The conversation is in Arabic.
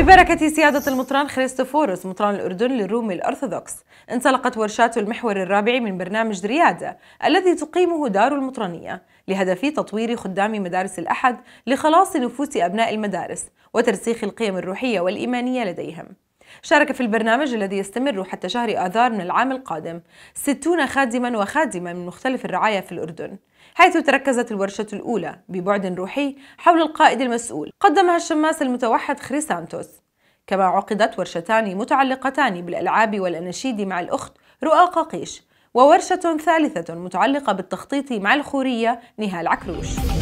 ببركة سيادة المطران خريستوفوروس مطران الأردن للروم الأرثوذكس انطلقت ورشات المحور الرابع من برنامج ريادة الذي تقيمه دار المطرانية لهدف تطوير خدام مدارس الأحد لخلاص نفوس أبناء المدارس وترسيخ القيم الروحية والإيمانية لديهم شارك في البرنامج الذي يستمر حتى شهر آذار من العام القادم 60 خادما وخادمة من مختلف الرعاية في الأردن حيث تركزت الورشة الأولى ببعد روحي حول القائد المسؤول قدمها الشماس المتوحد خريسانتوس كما عقدت ورشتان متعلقتان بالألعاب والأناشيد مع الأخت رؤى قاقيش وورشة ثالثة متعلقة بالتخطيط مع الخورية نهال عكروش